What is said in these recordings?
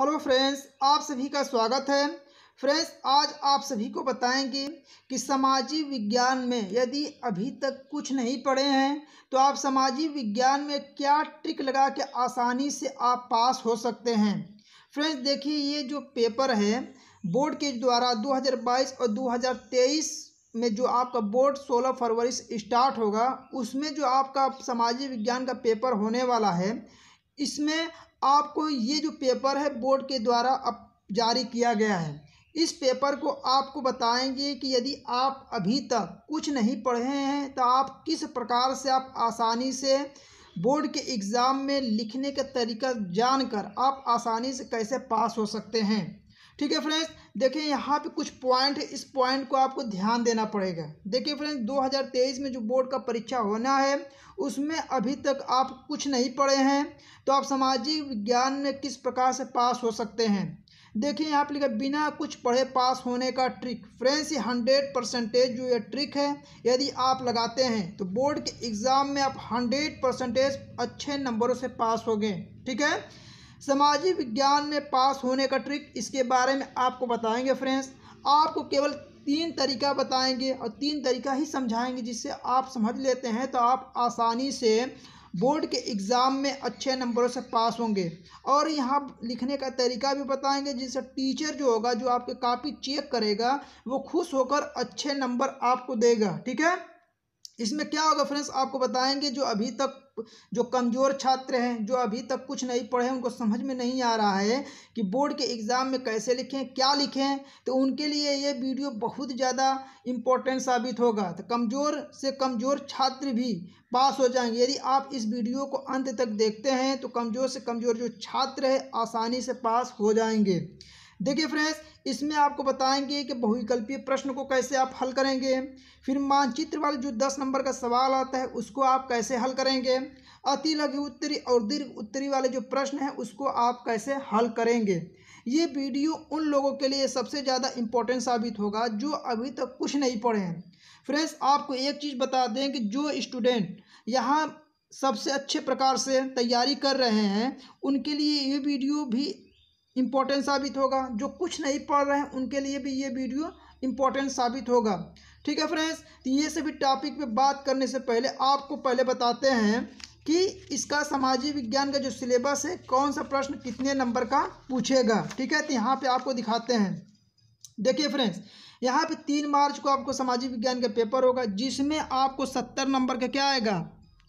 hello friends आप सभी का स्वागत है फ्रेंड्स आज आप सभी को बताएंगे कि सामाजिक विज्ञान में यदि अभी तक कुछ नहीं पढ़े हैं तो आप सामाजिक विज्ञान में क्या ट्रिक लगा के आसानी से आप पास हो सकते हैं फ्रेंड्स देखिए ये जो पेपर है बोर्ड के द्वारा 2022 और 2023 में जो आपका बोर्ड 16 फरवरी से स्टार्ट होगा उसमें जो आपका सामाजिक विज्ञान का पेपर होने वाला है इसमें आपको ये जो पेपर है बोर्ड के द्वारा अब जारी किया गया है इस पेपर को आपको बताएंगे कि यदि आप अभी तक कुछ नहीं पढ़े हैं तो आप किस प्रकार से आप आसानी से बोर्ड के एग्ज़ाम में लिखने का तरीका जानकर आप आसानी से कैसे पास हो सकते हैं ठीक है फ्रेंड्स देखिए यहाँ पे कुछ पॉइंट इस पॉइंट को आपको ध्यान देना पड़ेगा देखिए फ्रेंड्स 2023 में जो बोर्ड का परीक्षा होना है उसमें अभी तक आप कुछ नहीं पढ़े हैं तो आप सामाजिक विज्ञान में किस प्रकार से पास हो सकते हैं देखिए यहाँ पर लिखा बिना कुछ पढ़े पास होने का ट्रिक फ्रेंड्स ये हंड्रेड परसेंटेज जो ये ट्रिक है यदि आप लगाते हैं तो बोर्ड के एग्ज़ाम में आप हंड्रेड परसेंटेज अच्छे नंबरों से पास हो गए ठीक है सामाजिक विज्ञान में पास होने का ट्रिक इसके बारे में आपको बताएंगे फ्रेंड्स आपको केवल तीन तरीका बताएंगे और तीन तरीका ही समझाएंगे जिससे आप समझ लेते हैं तो आप आसानी से बोर्ड के एग्ज़ाम में अच्छे नंबरों से पास होंगे और यहाँ लिखने का तरीका भी बताएंगे जिससे टीचर जो होगा जो आपके कापी चेक करेगा वो खुश होकर अच्छे नंबर आपको देगा ठीक है इसमें क्या होगा फ्रेंड्स आपको बताएंगे जो अभी तक जो कमज़ोर छात्र हैं जो अभी तक कुछ नहीं पढ़े उनको समझ में नहीं आ रहा है कि बोर्ड के एग्ज़ाम में कैसे लिखें क्या लिखें तो उनके लिए ये वीडियो बहुत ज़्यादा इम्पोर्टेंट साबित होगा तो कमज़ोर से कमज़ोर छात्र भी पास हो जाएंगे यदि आप इस वीडियो को अंत तक देखते हैं तो कमज़ोर से कमज़ोर जो छात्र है आसानी से पास हो जाएंगे देखिए फ्रेंड्स इसमें आपको बताएंगे कि बहुविकल्पीय प्रश्न को कैसे आप हल करेंगे फिर मानचित्र वाले जो दस नंबर का सवाल आता है उसको आप कैसे हल करेंगे अति लघु उत्तरी और दीर्घ उत्तरी वाले जो प्रश्न हैं उसको आप कैसे हल करेंगे ये वीडियो उन लोगों के लिए सबसे ज़्यादा इम्पोर्टेंट साबित होगा जो अभी तक कुछ नहीं पढ़े हैं फ्रेंड्स आपको एक चीज़ बता दें कि जो स्टूडेंट यहाँ सबसे अच्छे प्रकार से तैयारी कर रहे हैं उनके लिए ये वीडियो भी इम्पोर्टेंट साबित होगा जो कुछ नहीं पढ़ रहे हैं उनके लिए भी ये वीडियो इम्पोर्टेंट साबित होगा ठीक है फ्रेंड्स तो ये सभी टॉपिक पे बात करने से पहले आपको पहले बताते हैं कि इसका सामाजिक विज्ञान का जो सिलेबस है कौन सा प्रश्न कितने नंबर का पूछेगा ठीक है तो यहाँ पर आपको दिखाते हैं देखिए फ्रेंड्स यहाँ पर तीन मार्च को आपको सामाजिक विज्ञान का पेपर होगा जिसमें आपको सत्तर नंबर का क्या आएगा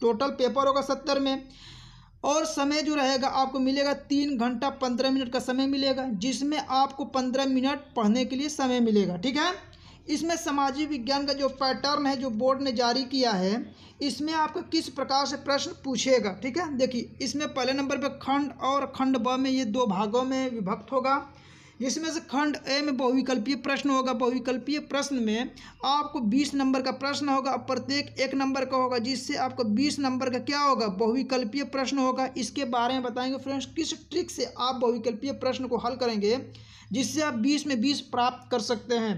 टोटल पेपर होगा सत्तर में और समय जो रहेगा आपको मिलेगा तीन घंटा पंद्रह मिनट का समय मिलेगा जिसमें आपको पंद्रह मिनट पढ़ने के लिए समय मिलेगा ठीक है इसमें सामाजिक विज्ञान का जो पैटर्न है जो बोर्ड ने जारी किया है इसमें आपको किस प्रकार से प्रश्न पूछेगा ठीक है देखिए इसमें पहले नंबर पर खंड और खंड ब में ये दो भागों में विभक्त होगा जिसमें से खंड ए में बहुविकल्पीय प्रश्न होगा बहुविकल्पीय प्रश्न में आपको बीस नंबर का प्रश्न होगा और प्रत्येक एक नंबर का होगा जिससे आपको बीस नंबर का क्या होगा बहुविकल्पीय प्रश्न होगा इसके बारे में बताएंगे फ्रेंड्स किस ट्रिक से आप बहुविकल्पीय प्रश्न को हल करेंगे जिससे आप बीस में बीस प्राप्त कर सकते हैं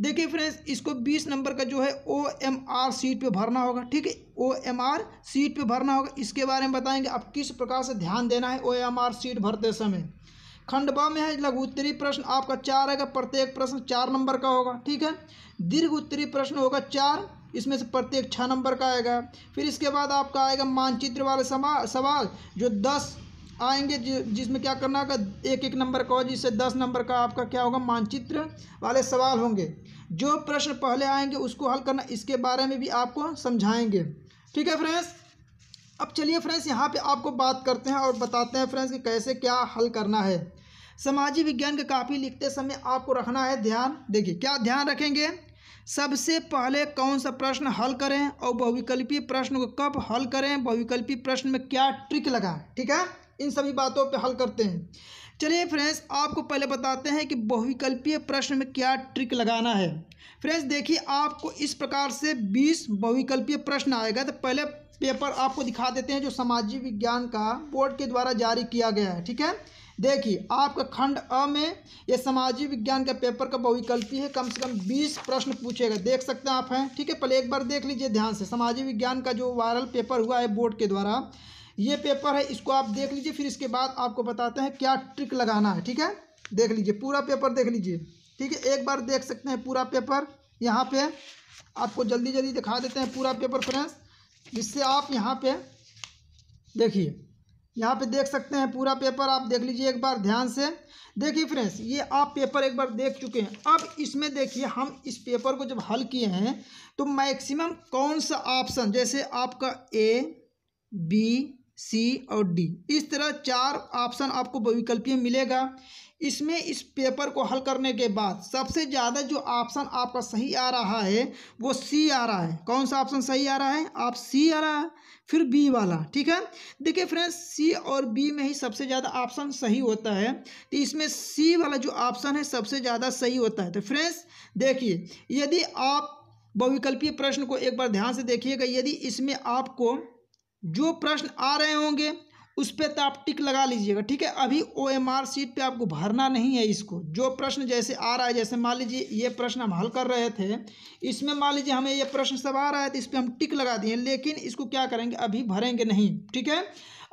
देखिए फ्रेंड्स इसको बीस नंबर का जो है ओ एम आर सीट पर भरना होगा ठीक है ओ एम आर सीट पर भरना होगा इसके बारे में बताएंगे आप किस प्रकार से ध्यान देना है ओ एम आर सीट भरते समय खंड ब में है लघु उत्तरी प्रश्न आपका चार है प्रत्येक प्रश्न चार नंबर का होगा ठीक है दीर्घ उत्तरी प्रश्न होगा चार इसमें से प्रत्येक छः नंबर का आएगा फिर इसके बाद आपका आएगा मानचित्र वाले सवाल जो दस आएंगे जिसमें क्या करना होगा एक एक नंबर का हो जिससे दस नंबर का आपका क्या होगा मानचित्र वाले सवाल होंगे जो प्रश्न पहले आएंगे उसको हल करना इसके बारे में भी आपको समझाएंगे ठीक है फ्रेंड्स अब चलिए फ्रेंड्स यहाँ पे आपको बात करते हैं और बताते हैं फ्रेंड्स कि कैसे क्या हल करना है सामाजिक विज्ञान के काफ़ी लिखते समय आपको रखना है ध्यान देखिए क्या ध्यान रखेंगे सबसे पहले कौन सा प्रश्न हल करें और बहुविकल्पी प्रश्न को कब हल करें बहुविकल्पी प्रश्न में क्या ट्रिक लगा ठीक है इन सभी बातों पर हल करते हैं चलिए फ्रेंड्स आपको पहले बताते हैं कि बहुविकल्पीय प्रश्न में क्या ट्रिक लगाना है फ्रेंड्स देखिए आपको इस प्रकार से बीस बहुविकल्पीय प्रश्न आएगा तो पहले पेपर आपको दिखा देते हैं जो सामाजिक विज्ञान का बोर्ड के द्वारा जारी किया गया है ठीक है देखिए आपका खंड अ में ये सामाजिक विज्ञान का पेपर का बहुविकल्पी है कम से कम बीस प्रश्न पूछेगा देख सकते हैं आप हैं ठीक है पहले एक बार देख लीजिए ध्यान से सामाजिक विज्ञान का जो वायरल पेपर हुआ है बोर्ड के द्वारा ये पेपर है इसको आप देख लीजिए फिर इसके बाद आपको बताते हैं क्या ट्रिक लगाना है ठीक है देख लीजिए पूरा पेपर देख लीजिए ठीक है एक बार देख सकते हैं पूरा पेपर यहाँ पे आपको जल्दी जल्दी दिखा देते हैं पूरा पेपर फ्रेंड्स जिससे आप यहाँ पे देखिए यहाँ पे देख सकते हैं पूरा पेपर आप देख लीजिए एक बार ध्यान से देखिए फ्रेंड्स ये आप पेपर एक बार देख चुके हैं अब इसमें देखिए हम इस पेपर को जब हल किए हैं तो मैक्सिमम कौन सा ऑप्शन जैसे आपका ए बी सी और डी इस तरह चार ऑप्शन आपको बहुविकल्पीय मिलेगा इसमें इस पेपर को हल करने के बाद सबसे ज़्यादा जो ऑप्शन आपका सही आ रहा है वो सी आ रहा है कौन सा ऑप्शन सही आ रहा है आप सी आ रहा है फिर बी वाला ठीक है देखिए फ्रेंड्स सी और बी में ही सबसे ज़्यादा ऑप्शन सही होता है तो इसमें सी वाला जो ऑप्शन है सबसे ज़्यादा सही होता है तो फ्रेंड्स देखिए यदि आप बहुविकल्पीय प्रश्न को एक बार ध्यान से देखिएगा यदि इसमें आपको जो प्रश्न आ रहे होंगे उस पर तो आप टिक लगा लीजिएगा ठीक है अभी ओ एम आर सीट पर आपको भरना नहीं है इसको जो प्रश्न जैसे आ रहा है जैसे मान लीजिए ये प्रश्न हम हल कर रहे थे इसमें मान लीजिए हमें ये प्रश्न सब आ रहा है तो इस पर हम टिक लगा दिए लेकिन इसको क्या करेंगे अभी भरेंगे नहीं ठीक है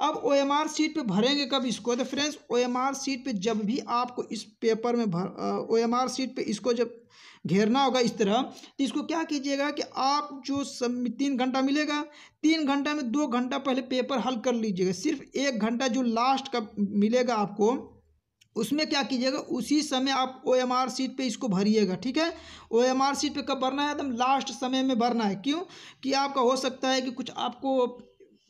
अब ओ एम आर सीट पर भरेंगे कब इसको तो friends O M R sheet पर जब भी आपको इस पेपर में भर ओ एम आर सीट पर इसको जब घेरना होगा इस तरह तो इसको क्या कीजिएगा कि आप जो तीन घंटा मिलेगा तीन घंटा में दो घंटा पहले पेपर हल कर लीजिएगा सिर्फ एक घंटा जो लास्ट का मिलेगा आपको उसमें क्या कीजिएगा उसी समय आप ओ एम आर सीट पर इसको भरिएगा ठीक है ओ एम आर सीट पर कब भरना है एकदम लास्ट समय में भरना है क्यों कि आपका हो सकता है कि कुछ आपको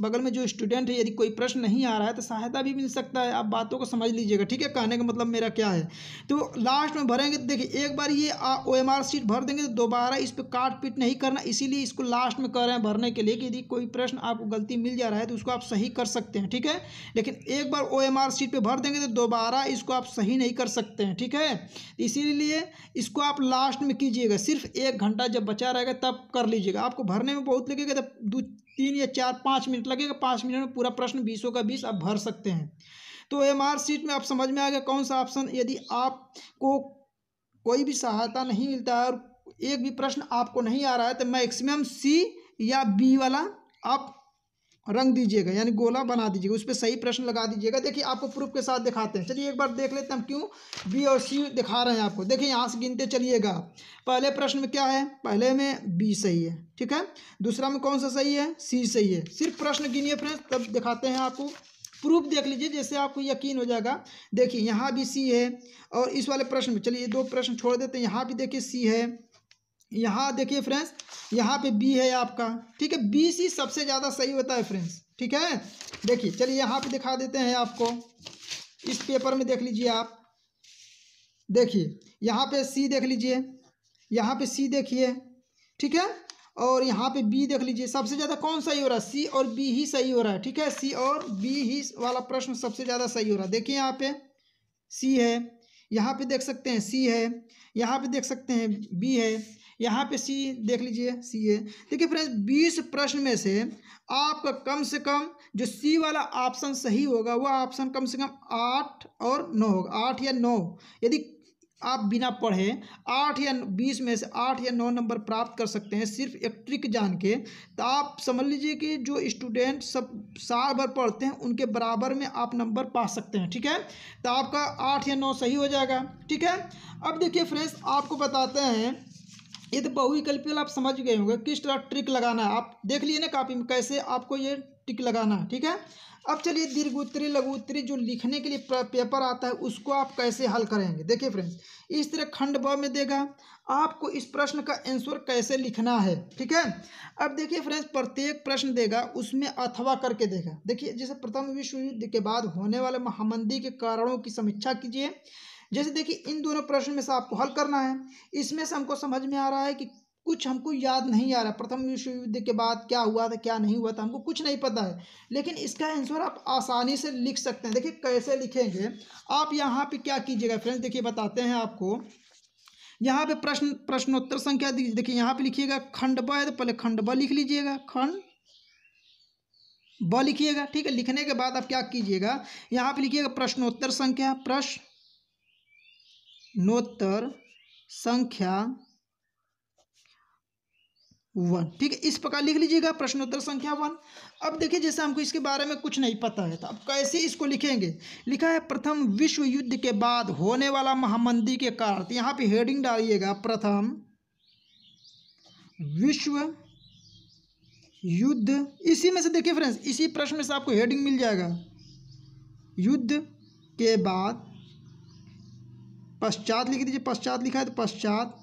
बगल में जो स्टूडेंट है यदि कोई प्रश्न नहीं आ रहा है तो सहायता भी मिल सकता है आप बातों को समझ लीजिएगा ठीक है कहने का मतलब मेरा क्या है तो लास्ट में भरेंगे तो देखिए एक बार ये ओ एम आर सीट भर देंगे तो दोबारा इस पर काट पीट नहीं करना इसीलिए इसको लास्ट में कर रहे हैं भरने के लिए कि यदि कोई प्रश्न आपको गलती मिल जा रहा है तो उसको आप सही कर सकते हैं ठीक है लेकिन एक बार ओ एम आर सीट पर भर देंगे तो दोबारा इसको आप सही नहीं कर सकते हैं ठीक है इसीलिए इसको आप लास्ट में कीजिएगा सिर्फ एक घंटा जब बचा रहेगा तब कर लीजिएगा आपको भरने में बहुत लगेगा तब तीन या चार पाँच मिनट लगेगा पाँच मिनट में पूरा प्रश्न बीसों का बीस आप भर सकते हैं तो एम आर सीट में आप समझ में आ गया कौन सा ऑप्शन यदि आपको कोई भी सहायता नहीं मिलता है और एक भी प्रश्न आपको नहीं आ रहा है तो मैक्सिमम सी या बी वाला आप रंग दीजिएगा यानी गोला बना दीजिएगा उस पर सही प्रश्न लगा दीजिएगा देखिए आपको प्रूफ के साथ दिखाते हैं चलिए एक बार देख लेते हैं हम क्यों बी और सी दिखा रहे हैं आपको देखिए यहाँ से गिनते चलिएगा पहले प्रश्न में क्या है पहले में बी सही है ठीक है दूसरा में कौन सा सही है सी सही है सिर्फ प्रश्न गिनिए फ्रेंड तब दिखाते हैं आपको प्रूफ देख लीजिए जैसे आपको यकीन हो जाएगा देखिए यहाँ भी सी है और इस वाले प्रश्न में चलिए दो प्रश्न छोड़ देते हैं यहाँ भी देखिए सी है यहाँ देखिए फ्रेंड्स यहाँ पे बी है आपका ठीक है बी सी सबसे ज़्यादा सही होता है फ्रेंड्स ठीक है देखिए चलिए यहाँ पे दिखा देते हैं आपको इस पेपर में देख लीजिए आप देखिए यहाँ पे सी देख लीजिए यहाँ पे सी देखिए ठीक है और यहाँ पे बी देख लीजिए सबसे ज़्यादा कौन सही हो रहा है सी और बी ही सही हो रहा है ठीक है सी और बी ही वाला प्रश्न सबसे ज़्यादा सही हो रहा है देखिए यहाँ पे सी है यहाँ पे देख सकते हैं सी है यहाँ पे देख सकते हैं बी है यहाँ पे सी देख लीजिए सी ए देखिए फ्रेंड्स बीस प्रश्न में से आपका कम से कम जो सी वाला ऑप्शन सही होगा वह ऑप्शन कम से कम आठ और नौ होगा आठ या नौ यदि आप बिना पढ़े आठ या बीस में से आठ या नौ नंबर प्राप्त कर सकते हैं सिर्फ एक ट्रिक जान के तो आप समझ लीजिए कि जो स्टूडेंट सब साल भर पढ़ते हैं उनके बराबर में आप नंबर पा सकते हैं ठीक है तो आपका आठ या नौ सही हो जाएगा ठीक है अब देखिए फ्रेंड्स आपको बताते हैं ये तो वाला आप समझ गए होंगे किस तरह ट्रिक लगाना है आप देख लिए ना कापी में कैसे आपको ये ट्रिक लगाना है ठीक है अब चलिए दीर्घ उत्तरी लघु उत्तरी जो लिखने के लिए पेपर आता है उसको आप कैसे हल करेंगे देखिए फ्रेंड्स इस तरह खंड ब में देगा आपको इस प्रश्न का आंसर कैसे लिखना है ठीक है अब देखिए फ्रेंड्स प्रत्येक प्रश्न देगा उसमें अथवा करके देगा देखिए जैसे प्रथम विश्व युद्ध के बाद होने वाले महामंदी के कारणों की समीक्षा कीजिए जैसे देखिए इन दोनों प्रश्न में से आपको हल करना है इसमें से हमको समझ में आ रहा है कि कुछ हमको याद नहीं आ रहा प्रथम विश्व युद्ध के बाद क्या हुआ था क्या नहीं हुआ था हमको कुछ नहीं पता है लेकिन इसका आंसर आप आसानी से लिख सकते हैं देखिए कैसे लिखेंगे आप यहाँ पे क्या कीजिएगा फ्रेंड्स देखिए बताते हैं आपको यहाँ पे प्रश्न प्रश्नोत्तर संख्या देखिए यहाँ पे लिखिएगा खंड ब तो पहले खंड ब लिख लीजिएगा खंड ब लिखिएगा ठीक है लिखने के बाद आप क्या कीजिएगा यहाँ पे लिखिएगा प्रश्नोत्तर संख्या प्रश्न नोत्तर संख्या वन ठीक है इस प्रकार लिख लीजिएगा प्रश्नोत्तर संख्या वन अब देखिए जैसे हमको इसके बारे में कुछ नहीं पता है तो अब कैसे इसको लिखेंगे लिखा है प्रथम विश्व युद्ध के बाद होने वाला महामंदी के कारण तो यहाँ पे हेडिंग डालिएगा प्रथम विश्व युद्ध इसी में से देखिए फ्रेंड्स इसी प्रश्न में से आपको हेडिंग मिल जाएगा युद्ध के बाद पश्चात लिख दीजिए पश्चात लिखा है तो पश्चात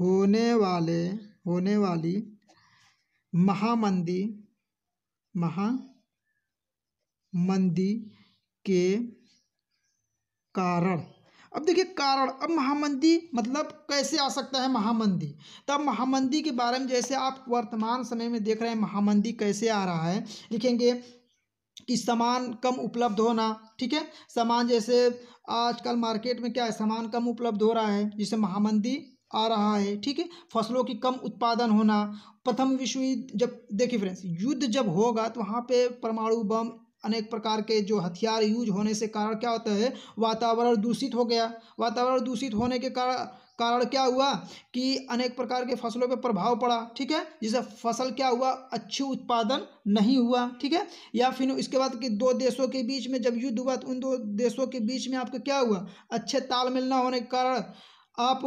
होने वाले होने वाली महामंदी महामंदी के कारण अब देखिए कारण अब महामंदी मतलब कैसे आ सकता है महामंदी तब तो महामंदी के बारे में जैसे आप वर्तमान समय में देख रहे हैं महामंदी कैसे आ रहा है लिखेंगे कि सामान कम उपलब्ध होना ठीक है सामान जैसे आजकल मार्केट में क्या है सामान कम उपलब्ध हो रहा है जिससे महामंदी आ रहा है ठीक है फसलों की कम उत्पादन होना प्रथम विश्व युद्ध जब देखिए फ्रेंड्स युद्ध जब होगा तो वहाँ पे परमाणु बम अनेक प्रकार के जो हथियार यूज होने से कारण क्या होता है वातावरण दूषित हो गया वातावरण दूषित होने के कारण कारण क्या हुआ कि अनेक प्रकार के फसलों पर प्रभाव पड़ा ठीक है जिससे फसल क्या हुआ अच्छी उत्पादन नहीं हुआ ठीक है या फिर इसके बाद कि दो देशों के बीच में जब युद्ध हुआ तो उन दो देशों के बीच में आपका क्या हुआ अच्छे तालमेल न होने के कारण आप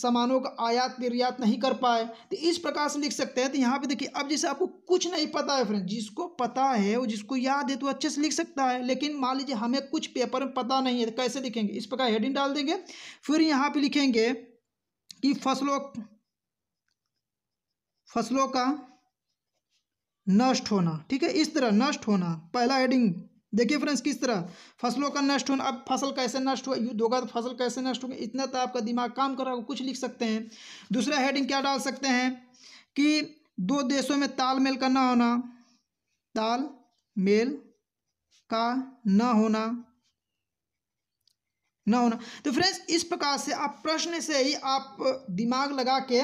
सामानों का आयात निर्यात नहीं कर पाए तो इस प्रकार से लिख सकते हैं तो यहाँ पे देखिए अब जैसे आपको कुछ नहीं पता है फ्रेंड जिसको पता है वो जिसको याद है तो अच्छे से लिख सकता है लेकिन मान लीजिए हमें कुछ पेपर में पता नहीं है तो कैसे लिखेंगे इस प्रकार हेडिंग डाल देंगे फिर यहाँ पे लिखेंगे कि फसलों फसलों का नष्ट होना ठीक है इस तरह नष्ट होना पहला हेडिंग देखिए फ्रेंड्स किस तरह फसलों का नष्ट होना अब फसल कैसे नष्ट हुआ युद्ध होगा तो फसल कैसे नष्ट होगा इतना तो आपका दिमाग काम कर रहा होगा कुछ लिख सकते हैं दूसरा हेडिंग क्या डाल सकते हैं कि दो देशों में तालमेल का ना होना तालमेल का न होना ना होना तो फ्रेंड्स इस प्रकार से आप प्रश्न से ही आप दिमाग लगा के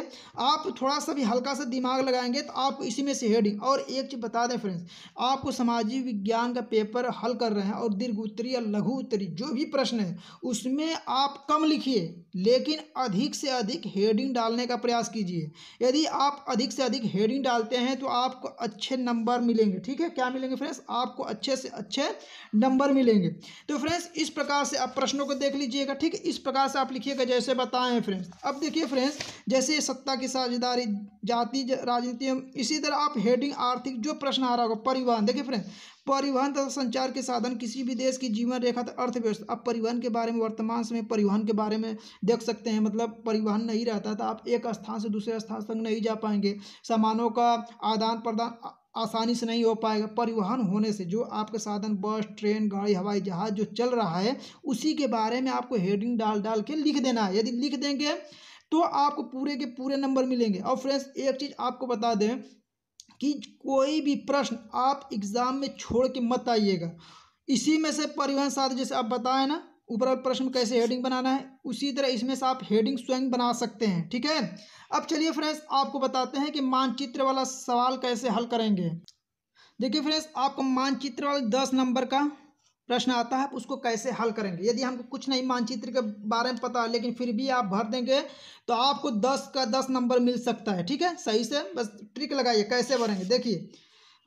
आप थोड़ा सा भी हल्का सा दिमाग लगाएंगे तो आपको इसी में से हेडिंग और एक चीज़ बता दें फ्रेंड्स आपको सामाजिक विज्ञान का पेपर हल कर रहे हैं और दीर्घ उत्तरी या लघु उत्तरी जो भी प्रश्न है उसमें आप कम लिखिए लेकिन अधिक से अधिक हेडिंग डालने का प्रयास कीजिए यदि आप अधिक से अधिक हेडिंग डालते हैं तो आपको अच्छे नंबर मिलेंगे ठीक है क्या मिलेंगे फ्रेंड्स आपको अच्छे से अच्छे नंबर मिलेंगे तो फ्रेंड्स इस प्रकार से आप प्रश्नों को देख देख लीजिएगा ठीक इस प्रकार से आप लिखिएगा जैसे बताएं फ्रेंड्स अब देखिए फ्रेंड्स जैसे सत्ता की साझेदारी जाति राजनीति इसी तरह आप हेडिंग आर्थिक जो प्रश्न आ रहा होगा परिवहन देखिए फ्रेंड्स परिवहन तथा संचार के साधन किसी भी देश की जीवन रेखा तथा अर्थव्यवस्था आप परिवहन के बारे में वर्तमान समय परिवहन के बारे में देख सकते हैं मतलब परिवहन नहीं रहता तो आप एक स्थान से दूसरे स्थान तक नहीं जा पाएंगे सामानों का आदान प्रदान आसानी से नहीं हो पाएगा परिवहन होने से जो आपके साधन बस ट्रेन गाड़ी हवाई जहाज़ जो चल रहा है उसी के बारे में आपको हेडिंग डाल डाल के लिख देना है यदि लिख देंगे तो आपको पूरे के पूरे नंबर मिलेंगे और फ्रेंड्स एक चीज़ आपको बता दें कि कोई भी प्रश्न आप एग्ज़ाम में छोड़ के मत आइएगा इसी में से परिवहन साधन जैसे आप बताएं ना ऊपर प्रश्न कैसे हेडिंग बनाना है उसी तरह इसमें से आप हेडिंग स्वयं बना सकते हैं ठीक है अब चलिए फ्रेंड्स आपको बताते हैं कि मानचित्र वाला सवाल कैसे हल करेंगे देखिए फ्रेंड्स आपको मानचित्र वाले दस नंबर का प्रश्न आता है उसको कैसे हल करेंगे यदि हमको कुछ नहीं मानचित्र के बारे में पता है लेकिन फिर भी आप भर देंगे तो आपको दस का दस नंबर मिल सकता है ठीक है सही से बस ट्रिक लगाइए कैसे भरेंगे देखिए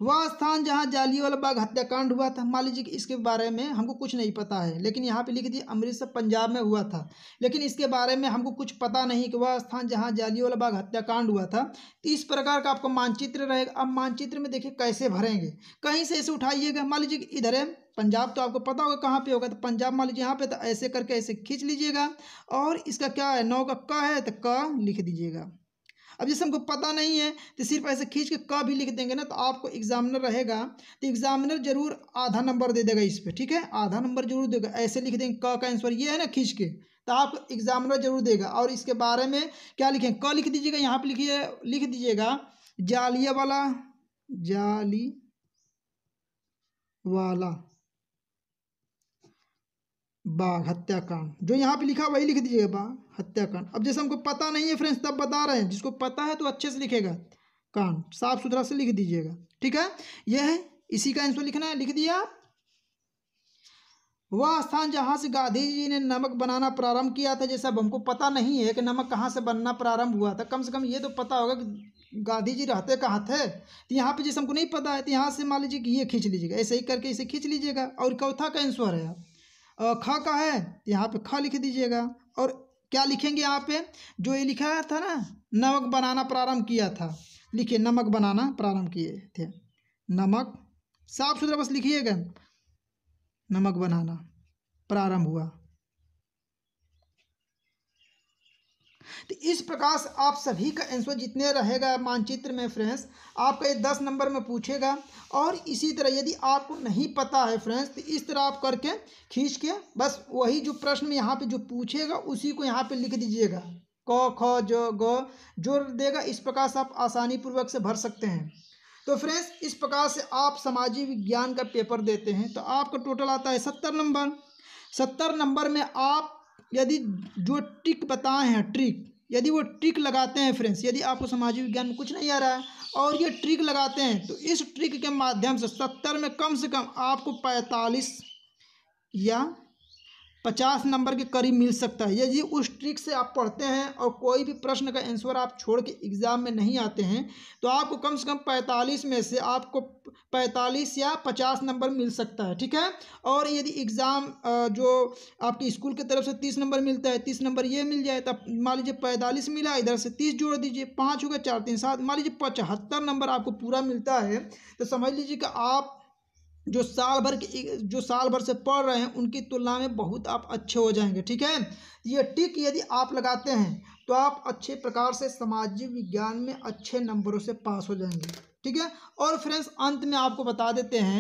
वह स्थान जहाँ वाला बाग हत्याकांड हुआ था मान लीजिए कि इसके बारे में हमको कुछ नहीं पता है लेकिन यहाँ पे लिख दिए अमृतसर पंजाब में हुआ था लेकिन इसके बारे में हमको कुछ पता नहीं कि वह स्थान जहाँ वाला बाग हत्याकांड हुआ था तो इस प्रकार का आपका मानचित्र रहेगा अब मानचित्र में देखिए कैसे भरेंगे कहीं से इसे उठाइएगा मान लीजिए इधर है पंजाब तो आपको पता होगा कहाँ पे होगा तो पंजाब मान लीजिए यहाँ पे तो ऐसे करके ऐसे खींच लीजिएगा और इसका क्या है नौ का क है तो क लिख दीजिएगा अब जैसे हमको पता नहीं है तो सिर्फ ऐसे खींच के क भी लिख देंगे ना तो आपको एग्जामिनर रहेगा तो एग्जामिनर जरूर आधा नंबर दे देगा इस पर ठीक है आधा नंबर जरूर देगा ऐसे लिख देंगे क का आंसर ये है ना खींच के तो आप एग्जामिनर जरूर देगा और इसके बारे में क्या लिखें क लिख दीजिएगा यहाँ पर लिखिए लिख दीजिएगा जालिया वाला जाली वाला बाघ हत्याकांड जो यहाँ पे लिखा वही लिख दीजिएगा बाघ हत्याकांड अब जैसे हमको पता नहीं है फ्रेंड्स तब बता रहे हैं जिसको पता है तो अच्छे से लिखेगा कांड साफ सुथरा से लिख दीजिएगा ठीक है यह है इसी का आंसर लिखना है लिख दिया वह स्थान जहाँ से गांधी जी ने नमक बनाना प्रारंभ किया था जैसे अब हमको पता नहीं है कि नमक कहाँ से बनना प्रारंभ हुआ था कम से कम ये तो पता होगा कि गांधी जी रहते कहाँ थे तो यहाँ पे जैसे हमको नहीं पता है तो यहाँ से मान लीजिए कि ये खींच लीजिएगा ऐसे ही करके इसे खींच लीजिएगा और चौथा का आंसर है आप ख का है यहाँ पे ख लिख दीजिएगा और क्या लिखेंगे यहाँ पे जो ये लिखा था ना नमक बनाना प्रारंभ किया था लिखिए नमक बनाना प्रारंभ किए थे नमक साफ सुथरा बस लिखिएगा नमक बनाना प्रारंभ हुआ तो इस प्रकार आप सभी का आंसर जितने रहेगा मानचित्र में फ्रेंड्स आपका ये दस नंबर में पूछेगा और इसी तरह यदि आपको नहीं पता है फ्रेंड्स तो इस तरह आप करके खींच के बस वही जो प्रश्न यहाँ पे जो पूछेगा उसी को यहाँ पे लिख दीजिएगा क ख ज ग जो देगा इस प्रकार से आप आसानी पूर्वक से भर सकते हैं तो फ्रेंड्स इस प्रकार से आप सामाजिक विज्ञान का पेपर देते हैं तो आपका टोटल आता है सत्तर नंबर सत्तर नंबर में आप यदि जो ट्रिक बताए हैं ट्रिक यदि वो ट्रिक लगाते हैं फ्रेंड्स यदि आपको सामाजिक विज्ञान में कुछ नहीं आ रहा है और ये ट्रिक लगाते हैं तो इस ट्रिक के माध्यम से सत्तर में कम से कम आपको पैंतालीस या पचास नंबर के करीब मिल सकता है यदि उस ट्रिक से आप पढ़ते हैं और कोई भी प्रश्न का आंसर आप छोड़ के एग्ज़ाम में नहीं आते हैं तो आपको कम से कम पैंतालीस में से आपको पैंतालीस या पचास नंबर मिल सकता है ठीक है और यदि एग्ज़ाम जो आपके स्कूल की तरफ से तीस नंबर मिलता है तीस नंबर ये मिल जाए तब मान लीजिए पैंतालीस मिला इधर से तीस जोड़ दीजिए पाँच हो गया चार तीन सात मान लीजिए पचहत्तर नंबर आपको पूरा मिलता है तो समझ लीजिए कि आप जो साल भर के जो साल भर से पढ़ रहे हैं उनकी तुलना में बहुत आप अच्छे हो जाएंगे ठीक है ये टिक यदि आप लगाते हैं तो आप अच्छे प्रकार से सामाजिक विज्ञान में अच्छे नंबरों से पास हो जाएंगे ठीक है और फ्रेंड्स अंत में आपको बता देते हैं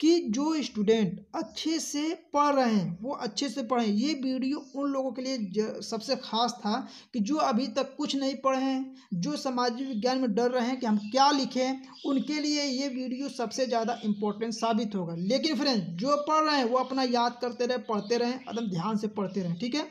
कि जो स्टूडेंट अच्छे से पढ़ रहे हैं वो अच्छे से पढ़ें ये वीडियो उन लोगों के लिए सबसे खास था कि जो अभी तक कुछ नहीं पढ़े हैं जो सामाजिक विज्ञान में डर रहे हैं कि हम क्या लिखें उनके लिए ये वीडियो सबसे ज़्यादा इम्पोर्टेंट साबित होगा लेकिन फ्रेंड्स जो पढ़ रहे हैं वो अपना याद करते रहें पढ़ते रहें एकदम ध्यान से पढ़ते रहें ठीक है